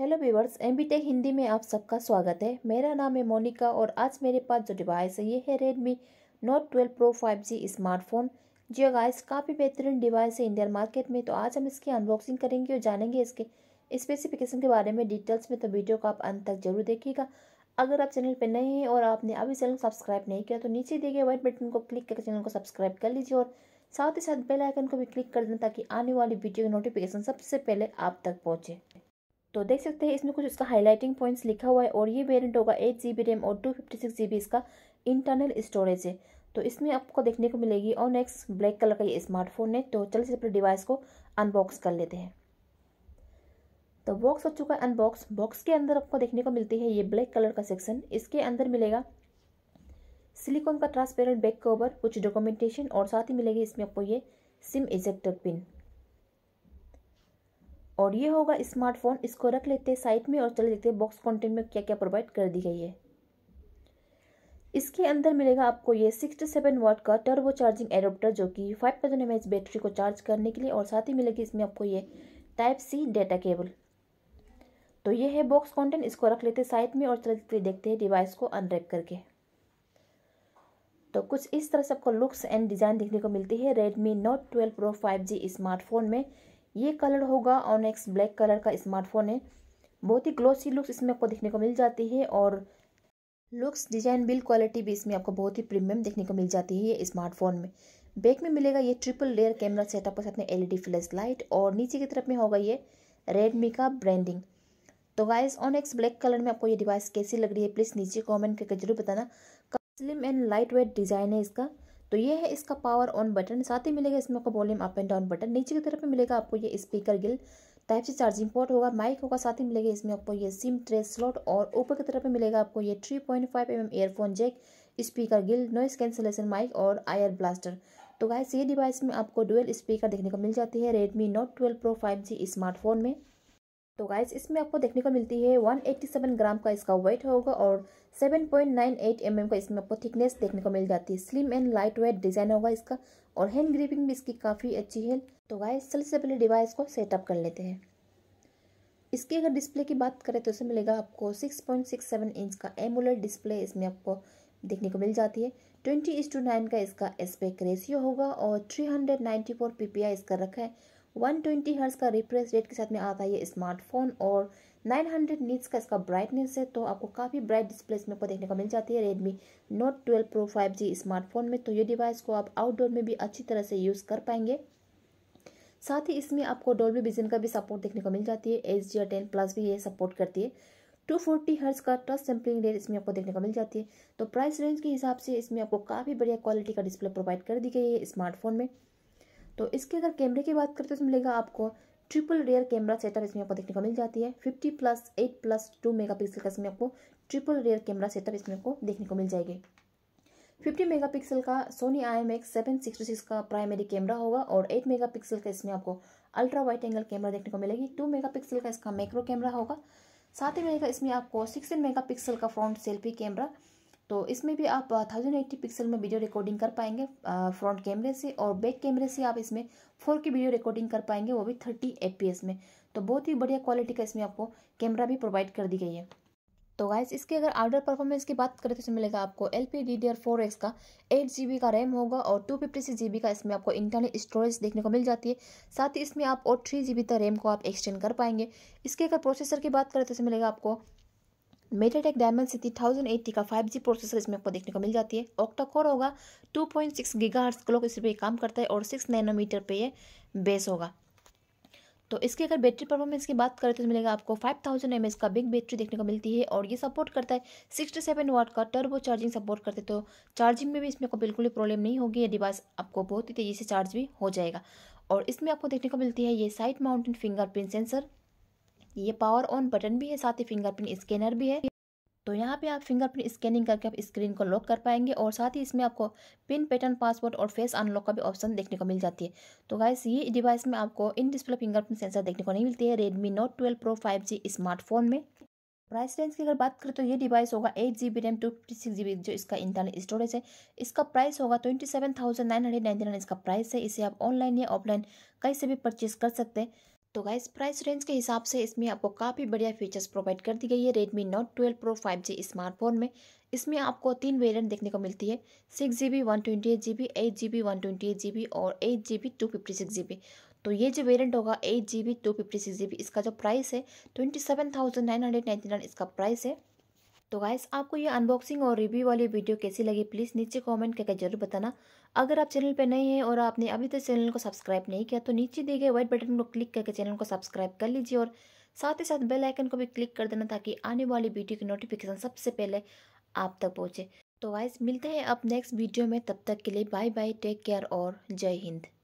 hello viewers M B tech Hindi में आप सबका स्वागत है मेरा नाम है मोनिका और आज मेरे पास जो डिवाइस है ये है Redmi note twelve pro five G smartphone हाँ जी गाइस काफ़ी बेहतरीन डिवाइस है इंडियन मार्केट में तो आज हम इसकी अनबॉक्सिंग करेंगे और जानेंगे इसके स्पेसिफिकेशन के बारे में डिटेल्स में तो वीडियो को आप अंत तक जरूर देखिएगा अगर आप चैनल पर नए हैं और आपने अभी चैनल सब्सक्राइब नहीं किया तो नीचे दिए गए व्हाइट बटन को क्लिक करके चैनल को सब्सक्राइब कर लीजिए और साथ ही साथ बेल आइकन को भी क्लिक कर दें ताकि आने वाली वीडियो की नोटिफिकेशन सबसे पहले आप तक पहुँचे तो देख सकते हैं इसमें कुछ इसका हाईलाइटिंग पॉइंट्स लिखा हुआ है और ये वेरियंट होगा एट जी रैम और टू फिफ्टी सिक्स इसका इंटरनल स्टोरेज है तो इसमें आपको देखने को मिलेगी और नेक्स्ट ब्लैक कलर का ये स्मार्टफोन है तो चलिए अपने डिवाइस को अनबॉक्स कर लेते हैं तो बॉक्स हो चुका है अनबॉक्स बॉक्स के अंदर आपको देखने को मिलती है ये ब्लैक कलर का सेक्शन इसके अंदर मिलेगा सिलिकॉन का ट्रांसपेरेंट बैक कवर कुछ डॉक्यूमेंटेशन और साथ ही मिलेगी इसमें आपको ये सिम इजेक्टर पिन और ये होगा स्मार्टफोन इसको रख लेते हैं साइड में और चले देखते हैं बॉक्स कंटेंट में क्या क्या प्रोवाइड कर दी गई है इसके अंदर मिलेगा आपको ये सिक्सटी सेवन वाट का टर्बो चार्जिंग एडोप्टर जो कि फाइव थाउजेंड एम बैटरी को चार्ज करने के लिए और साथ ही मिलेगी इसमें आपको ये टाइप सी डेटा केबल तो ये है बॉक्स कंटेंट इसको रख लेते साइड में और चलते देखते हैं डिवाइस को अनरैप करके तो कुछ इस तरह से आपको लुक्स एंड डिज़ाइन देखने को मिलती है Redmi note twelve pro five G smartphone में ये कलर होगा और नेक्स्ट ब्लैक कलर का स्मार्टफोन है बहुत ही ग्लोसी लुक्स इसमें आपको देखने को मिल जाती है और लुक्स डिजाइन बिल्ड क्वालिटी भी इसमें आपको बहुत ही प्रीमियम देखने को मिल जाती है ये स्मार्टफोन में बैक में मिलेगा ये ट्रिपल लेयर कैमरा सेटअप के साथ में एलईडी फ्लैश लाइट और नीचे की तरफ में होगा ये रेडमी का ब्रांडिंग तो guys on X black colour में आपको ये डिवाइस कैसी लग रही है प्लीज़ नीचे कमेंट करके जरूर बताना slim and light weight design है इसका तो ये है इसका पावर ऑन बटन साथ ही मिलेगा इसमें आपको volume up and down button नीचे की तरफ में मिलेगा आपको ये speaker grill type C charging port होगा माइक होगा साथ ही मिलेगा इसमें आपको ये सिम ट्रे स्लॉट और ऊपर की तरफ में मिलेगा आपको ये three point five M M earphone jack speaker grill noise cancellation mic और आयर ब्लास्टर तो गाइस ये डिवाइस में आपको डुअल स्पीकर देखने को मिल जाती है Redmi note twelve pro five G smartphone में तो गाइस इसमें आपको देखने को मिलती है 187 ग्राम का इसका वेट होगा और 7.98 पॉइंट mm का इसमें आपको थिकनेस देखने को मिल जाती है slim and light weight design होगा इसका और हैंड ग्रिपिंग भी इसकी काफ़ी अच्छी है तो गाइस सबसे से पहले डिवाइस को सेटअप कर लेते हैं इसकी अगर डिस्प्ले की बात करें तो इसमें मिलेगा आपको 6.67 इंच का एमुलर डिस्प्ले इसमें आपको देखने को मिल जाती है ट्वेंटी का इसका एस्पेक्ट रेशियो होगा और थ्री हंड्रेड इसका रखा है वन ट्वेंटी हर्स का रिफ्रेश रेट के साथ में आता है ये स्मार्टफोन और 900 हंड्रेड नीट्स का इसका ब्राइटनेस है तो आपको काफ़ी ब्राइट डिस्प्ले इसमें आपको देखने को मिल जाती है Redmi note 12 pro 5G smartphone में तो ये डिवाइस को आप आउटडोर में भी अच्छी तरह से यूज़ कर पाएंगे साथ ही इसमें आपको डोलवी विजन का भी सपोर्ट देखने को मिल जाती है एच जी टेन प्लस भी ये सपोर्ट करती है टू फोर्टी हर्ज का टच सैम्पलिंग रेट इसमें आपको देखने को मिल जाती है तो प्राइस रेंज के हिसाब से इसमें आपको काफ़ी बढ़िया क्वालिटी का डिस्प्ले प्रोवाइड कर दी गई है स्मार्टफोन में तो इसके अगर कैमरे की बात करते हैं तो मिलेगा आपको ट्रिपल रेयर कैमरा सेटअप इसमें आपको देखने को मिल जाती है fifty plus eight plus two megapixel का इसमें आपको ट्रिपल रेयर कैमरा सेटअप इसमें आपको देखने को मिल जाएगी फिफ्टी मेगा पिक्सल का Sony I M X seven sixty six का प्राइमरी कैमरा होगा और एट मेगा पिक्सल का इसमें आपको अल्ट्रा वाइट एंगल कैमरा देखने को मिलेगी टू मेगा पिक्सल का इसका मैक्रो कैमरा होगा साथ ही मिलेगा इसमें आपको सिक्सटीन मेगा पिक्सल का फ्रंट सेल्फी कैमरा तो इसमें भी आप थाउजेंड एट्टी पिक्सल में वीडियो रिकॉर्डिंग कर पाएंगे फ्रंट कैमरे से और बैक कैमरे से आप इसमें फोर की वीडियो रिकॉर्डिंग कर पाएंगे वो भी थर्टी ए में तो बहुत ही बढ़िया क्वालिटी का इसमें आपको कैमरा भी प्रोवाइड कर दी गई है तो गाइस इसके अगर आर्डर परफॉर्मेंस की बात करें तो इसमें मिलेगा आपको L P D D R four X का एट जी बी का रैम होगा और two fifty six G B का इसमें आपको इंटरनल स्टोरेज देखने को मिल जाती है साथ ही इसमें आप और थ्री जी बी तक रैम को आप एक्सटेंड कर पाएंगे इसके अगर प्रोसेसर की बात करें तो इसमें मिलेगा आपको MediaTek Dimensity thousand eighty का फाइव जी प्रोसेसर इसमें आपको देखने को मिल जाती है ऑक्टा कोर होगा two point six gigahertz clock इस पर काम करता है और सिक्स नैनोमीटर पे ये बेस होगा तो इसकी अगर बैटरी परफॉर्मेंस की बात करें तो मिलेगा आपको फाइव थाउजेंड एम का बिग बैटरी देखने को मिलती है और ये सपोर्ट करता है सिक्सटी सेवन वाट का टर्बो चार्जिंग सपोर्ट करते तो चार्जिंग में भी इसमें को बिल्कुल भी प्रॉब्लम नहीं होगी ये डिवाइस आपको बहुत ही तेज़ी से चार्ज भी हो जाएगा और इसमें आपको देखने को मिलती है ये साइड माउंटेन फिंगरप्रिंट सेंसर ये पावर ऑन बटन भी है साथ ही फिंगरप्रिंट स्कैनर भी है तो यहाँ पे आप फिंगरप्रिंट स्कैनिंग करके आप स्क्रीन को लॉक कर पाएंगे और साथ ही इसमें आपको पिन पैटर्न पासवर्ड और फेस अनलॉक का भी ऑप्शन देखने को मिल जाती है तो गाइस ये डिवाइस में आपको इन डिस्प्ले फिंगरप्रिंट सेंसर देखने को नहीं मिलती है Redmi note twelve pro five G smartphone में प्राइस रेंज की अगर बात करें तो ये डिवाइस होगा eight G B RAM two fifty six G B जो इसका इंटरनल स्टोरेज है इसका प्राइस होगा twenty seven thousand nine hundred ninety nine इसका प्राइस है इसे आप ऑनलाइन या ऑफलाइन कहीं से भी परचेज कर सकते हैं तो गाइस प्राइस रेंज के हिसाब से इसमें आपको काफ़ी बढ़िया फीचर्स प्रोवाइड कर दी गई है Redmi note twelve pro five G smartphone में इसमें आपको तीन वेरिएंट देखने को मिलती है six G B one twenty eight G B eight G B one twenty eight G B और eight G B two fifty six G B तो ये जो वेरिएंट होगा eight G B two fifty six G B इसका जो price है twenty seven thousand nine hundred ninety nine इसका price है तो गाइस आपको ये अनबॉक्सिंग और रिव्यू वाली वीडियो कैसी लगी प्लीज़ नीचे कमेंट करके जरूर बताना अगर आप चैनल पर नए हैं और आपने अभी तक चैनल को सब्सक्राइब नहीं किया तो नीचे दिए गए वाइट बटन को क्लिक करके चैनल को सब्सक्राइब कर लीजिए और साथ ही साथ बेल आइकन को भी क्लिक कर देना ताकि आने वाली वीडियो की नोटिफिकेशन सबसे पहले आप तक पहुँचे तो वाइज मिलते हैं अब नेक्स्ट वीडियो में तब तक के लिए बाय बाय टेक केयर और जय हिंद